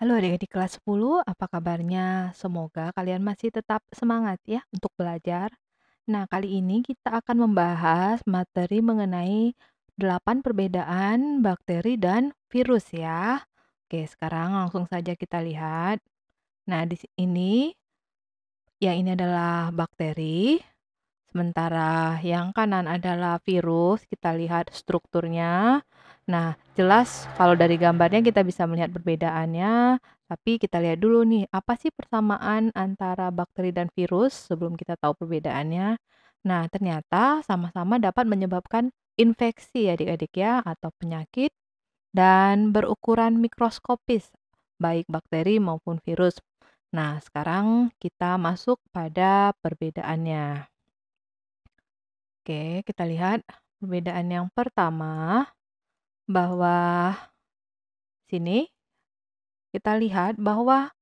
Halo adik-adik kelas 10, apa kabarnya? Semoga kalian masih tetap semangat ya untuk belajar. Nah, kali ini kita akan membahas materi mengenai 8 perbedaan bakteri dan virus ya. Oke, sekarang langsung saja kita lihat. Nah, di sini yang ini adalah bakteri, sementara yang kanan adalah virus. Kita lihat strukturnya. Nah, jelas kalau dari gambarnya kita bisa melihat perbedaannya, tapi kita lihat dulu nih, apa sih persamaan antara bakteri dan virus sebelum kita tahu perbedaannya. Nah, ternyata sama-sama dapat menyebabkan infeksi ya adik-adik ya, atau penyakit, dan berukuran mikroskopis, baik bakteri maupun virus. Nah, sekarang kita masuk pada perbedaannya. Oke, kita lihat perbedaan yang pertama bahwa sini kita lihat bahwa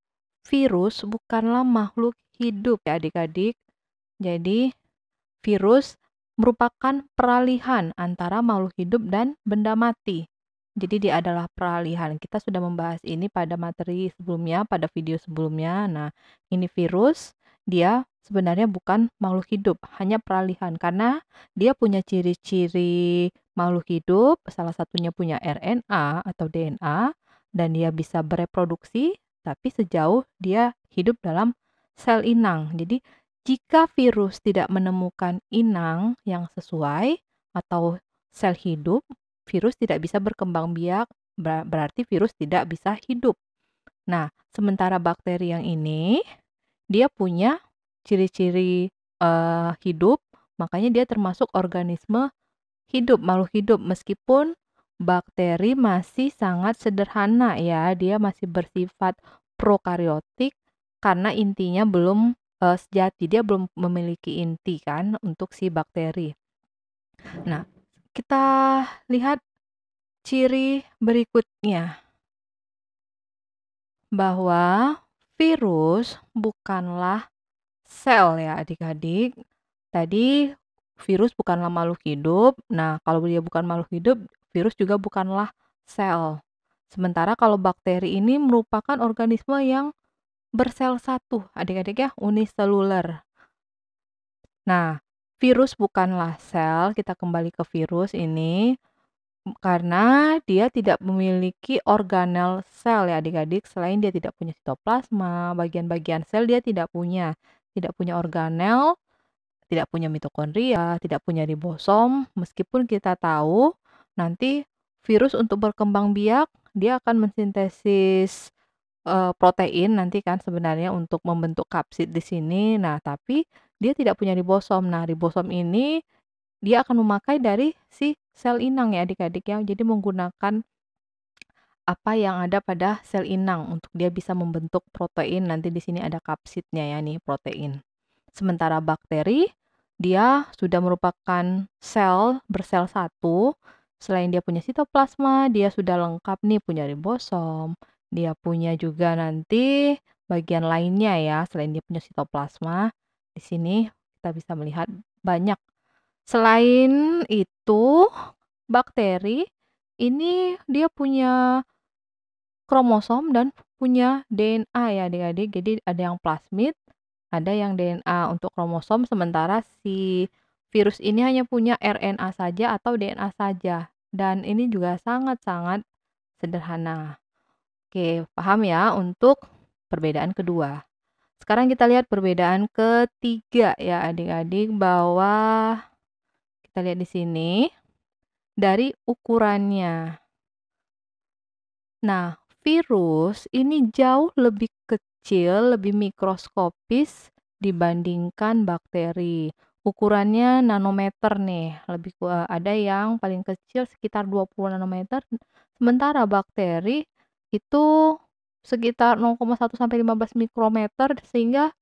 virus bukanlah makhluk hidup ya adik-adik. Jadi virus merupakan peralihan antara makhluk hidup dan benda mati. Jadi dia adalah peralihan. Kita sudah membahas ini pada materi sebelumnya, pada video sebelumnya. Nah, ini virus, dia sebenarnya bukan makhluk hidup, hanya peralihan karena dia punya ciri-ciri makhluk hidup, salah satunya punya RNA atau DNA dan dia bisa bereproduksi, tapi sejauh dia hidup dalam sel inang. Jadi jika virus tidak menemukan inang yang sesuai atau sel hidup, virus tidak bisa berkembang biak, berarti virus tidak bisa hidup. Nah, sementara bakteri yang ini dia punya ciri-ciri uh, hidup, makanya dia termasuk organisme hidup, makhluk hidup meskipun bakteri masih sangat sederhana ya, dia masih bersifat prokariotik karena intinya belum uh, sejati, dia belum memiliki inti kan untuk si bakteri. Nah, kita lihat ciri berikutnya bahwa virus bukanlah sel ya adik-adik. Tadi virus bukanlah makhluk hidup. Nah, kalau dia bukan makhluk hidup, virus juga bukanlah sel. Sementara kalau bakteri ini merupakan organisme yang bersel satu, adik-adik ya, uniseluler. Nah, virus bukanlah sel, kita kembali ke virus ini, karena dia tidak memiliki organel sel ya adik-adik, selain dia tidak punya sitoplasma, bagian-bagian sel dia tidak punya tidak punya organel, tidak punya mitokondria, tidak punya ribosom, meskipun kita tahu nanti virus untuk berkembang biak dia akan mensintesis eh, protein nanti kan sebenarnya untuk membentuk kapsid di sini. Nah, tapi dia tidak punya ribosom. Nah, ribosom ini dia akan memakai dari si sel inang ya adik-adik ya. Jadi menggunakan apa yang ada pada sel inang untuk dia bisa membentuk protein. Nanti di sini ada kapsidnya ya nih protein. Sementara bakteri dia sudah merupakan sel bersel satu. Selain dia punya sitoplasma, dia sudah lengkap nih punya ribosom. Dia punya juga nanti bagian lainnya ya, selain dia punya sitoplasma. Di sini kita bisa melihat banyak. Selain itu, bakteri ini dia punya kromosom dan punya DNA ya adik-adik. Jadi ada yang plasmid, ada yang DNA untuk kromosom sementara si virus ini hanya punya RNA saja atau DNA saja. Dan ini juga sangat-sangat sederhana. Oke, paham ya untuk perbedaan kedua. Sekarang kita lihat perbedaan ketiga ya adik-adik bahwa kita lihat di sini dari ukurannya. Nah, virus ini jauh lebih kecil, lebih mikroskopis dibandingkan bakteri. Ukurannya nanometer nih, lebih eh, ada yang paling kecil sekitar 20 nanometer, sementara bakteri itu sekitar 0,1 sampai 15 mikrometer sehingga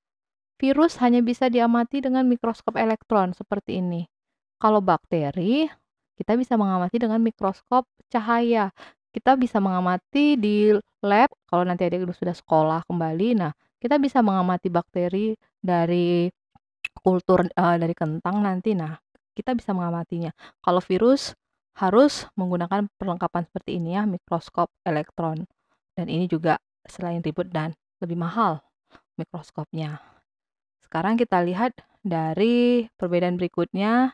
virus hanya bisa diamati dengan mikroskop elektron seperti ini. Kalau bakteri kita bisa mengamati dengan mikroskop cahaya kita bisa mengamati di lab kalau nanti adik yang sudah sekolah kembali nah kita bisa mengamati bakteri dari kultur uh, dari kentang nanti nah kita bisa mengamatinya kalau virus harus menggunakan perlengkapan seperti ini ya mikroskop elektron dan ini juga selain ribut dan lebih mahal mikroskopnya sekarang kita lihat dari perbedaan berikutnya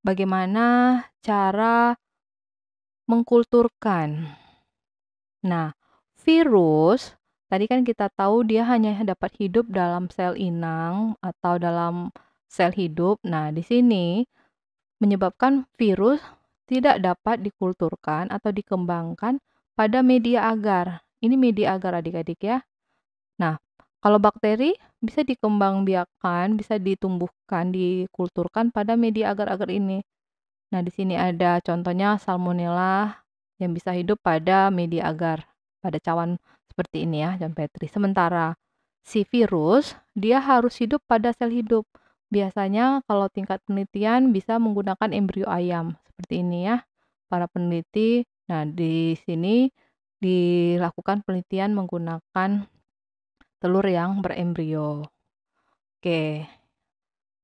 bagaimana cara mengkulturkan. Nah, virus tadi kan kita tahu dia hanya dapat hidup dalam sel inang atau dalam sel hidup. Nah, di sini menyebabkan virus tidak dapat dikulturkan atau dikembangkan pada media agar. Ini media agar adik-adik ya. Nah, kalau bakteri bisa dikembangbiakan, bisa ditumbuhkan, dikulturkan pada media agar-agar ini. Nah, di sini ada contohnya salmonella yang bisa hidup pada media agar, pada cawan seperti ini ya, John Petri. Sementara si virus, dia harus hidup pada sel hidup. Biasanya kalau tingkat penelitian bisa menggunakan embrio ayam seperti ini ya. Para peneliti, nah di sini dilakukan penelitian menggunakan telur yang berembrio. Oke.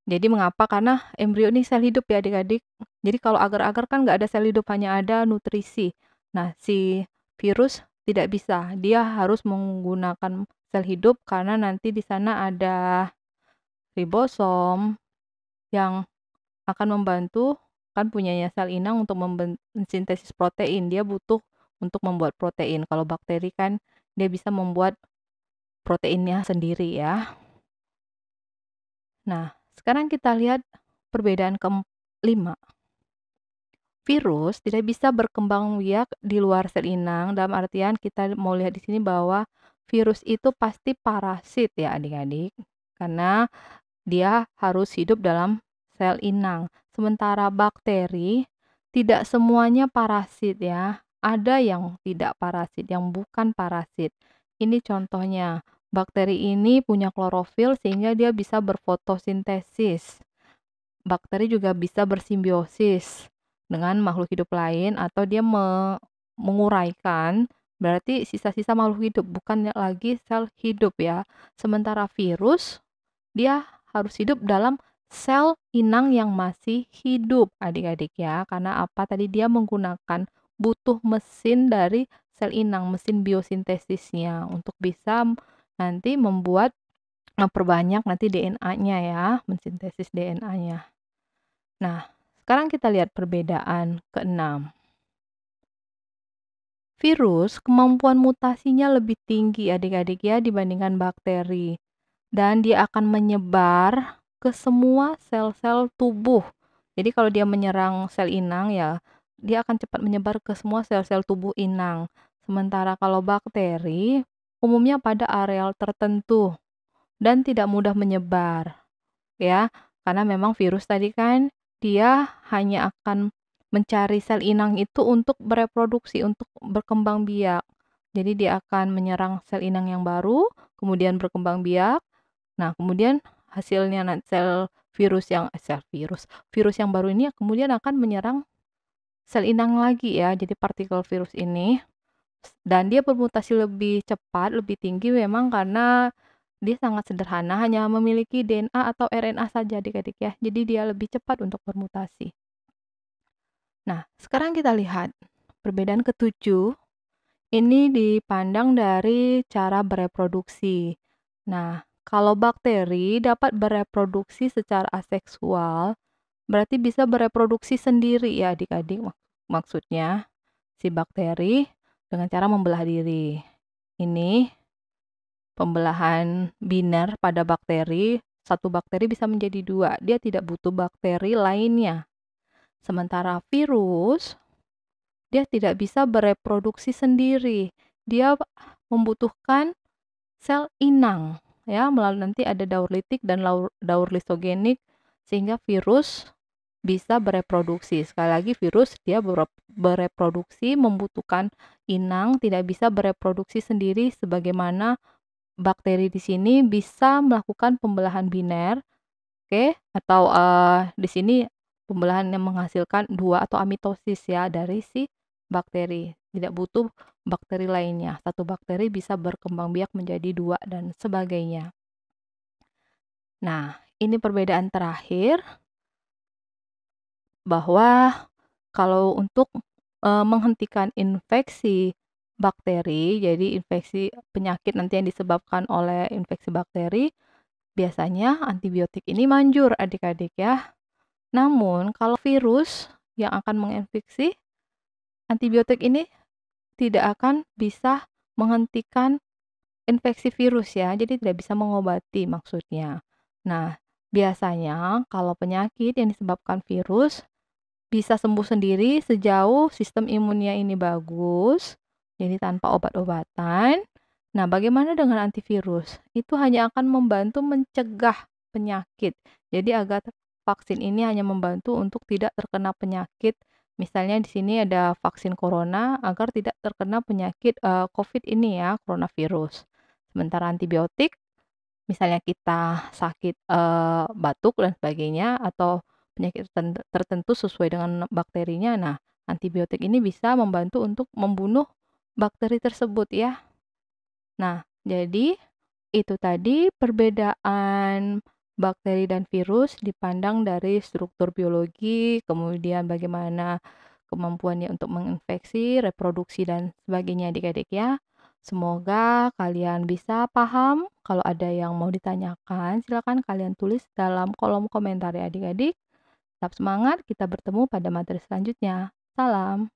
Jadi mengapa? Karena embrio ini sel hidup ya adik-adik. Jadi kalau agar-agar kan nggak ada sel hidup, hanya ada nutrisi. Nah, si virus tidak bisa. Dia harus menggunakan sel hidup karena nanti di sana ada ribosom yang akan membantu kan punyanya sel inang untuk mensintesis protein. Dia butuh untuk membuat protein. Kalau bakteri kan dia bisa membuat proteinnya sendiri ya. Nah, sekarang kita lihat perbedaan kelima. Virus tidak bisa berkembang biak di luar sel inang. Dalam artian kita mau lihat di sini bahwa virus itu pasti parasit ya adik-adik. Karena dia harus hidup dalam sel inang. Sementara bakteri tidak semuanya parasit ya. Ada yang tidak parasit, yang bukan parasit. Ini contohnya Bakteri ini punya klorofil sehingga dia bisa berfotosintesis. Bakteri juga bisa bersimbiosis dengan makhluk hidup lain atau dia me menguraikan berarti sisa-sisa makhluk hidup bukan lagi sel hidup ya. Sementara virus dia harus hidup dalam sel inang yang masih hidup adik-adik ya. Karena apa? Tadi dia menggunakan butuh mesin dari sel inang, mesin biosintesisnya untuk bisa nanti membuat perbanyak nanti DNA-nya ya, mensintesis DNA-nya. Nah, sekarang kita lihat perbedaan keenam. Virus kemampuan mutasinya lebih tinggi adik-adik ya dibandingkan bakteri dan dia akan menyebar ke semua sel-sel tubuh. Jadi kalau dia menyerang sel inang ya, dia akan cepat menyebar ke semua sel-sel tubuh inang. Sementara kalau bakteri umumnya pada areal tertentu dan tidak mudah menyebar. Ya, karena memang virus tadi kan dia hanya akan mencari sel inang itu untuk bereproduksi, untuk berkembang biak. Jadi dia akan menyerang sel inang yang baru, kemudian berkembang biak. Nah, kemudian hasilnya sel virus yang eh, sel virus, virus yang baru ini kemudian akan menyerang sel inang lagi ya. Jadi partikel virus ini dan dia bermutasi lebih cepat, lebih tinggi memang karena dia sangat sederhana, hanya memiliki DNA atau RNA saja adik-adik ya. Jadi dia lebih cepat untuk bermutasi. Nah, sekarang kita lihat perbedaan ketujuh ini dipandang dari cara bereproduksi. Nah, kalau bakteri dapat bereproduksi secara aseksual, berarti bisa bereproduksi sendiri ya adik-adik maksudnya si bakteri dengan cara membelah diri. Ini pembelahan biner pada bakteri, satu bakteri bisa menjadi dua, dia tidak butuh bakteri lainnya. Sementara virus, dia tidak bisa bereproduksi sendiri, dia membutuhkan sel inang ya melalui nanti ada daur litik dan daur, daur listogenik sehingga virus bisa bereproduksi. Sekali lagi virus dia bereproduksi membutuhkan inang tidak bisa bereproduksi sendiri sebagaimana bakteri di sini bisa melakukan pembelahan biner, oke, okay? atau uh, di sini pembelahan yang menghasilkan dua atau amitosis ya dari si bakteri. Tidak butuh bakteri lainnya. Satu bakteri bisa berkembang biak menjadi dua dan sebagainya. Nah, ini perbedaan terakhir bahwa kalau untuk Eh, menghentikan infeksi bakteri, jadi infeksi penyakit nanti yang disebabkan oleh infeksi bakteri, biasanya antibiotik ini manjur adik-adik ya. Namun kalau virus yang akan menginfeksi, antibiotik ini tidak akan bisa menghentikan infeksi virus ya, jadi tidak bisa mengobati maksudnya. Nah, biasanya kalau penyakit yang disebabkan virus, bisa sembuh sendiri sejauh sistem imunnya ini bagus, jadi tanpa obat-obatan. Nah, bagaimana dengan antivirus? Itu hanya akan membantu mencegah penyakit. Jadi agar vaksin ini hanya membantu untuk tidak terkena penyakit. Misalnya di sini ada vaksin corona agar tidak terkena penyakit uh, COVID ini ya, coronavirus. Sementara antibiotik misalnya kita sakit uh, batuk dan sebagainya atau penyakit tertentu, sesuai dengan bakterinya. Nah, antibiotik ini bisa membantu untuk membunuh bakteri tersebut ya. Nah, jadi itu tadi perbedaan bakteri dan virus dipandang dari struktur biologi, kemudian bagaimana kemampuannya untuk menginfeksi, reproduksi, dan sebagainya adik-adik ya. Semoga kalian bisa paham. Kalau ada yang mau ditanyakan, silakan kalian tulis dalam kolom komentar ya adik-adik. Tetap semangat, kita bertemu pada materi selanjutnya. Salam.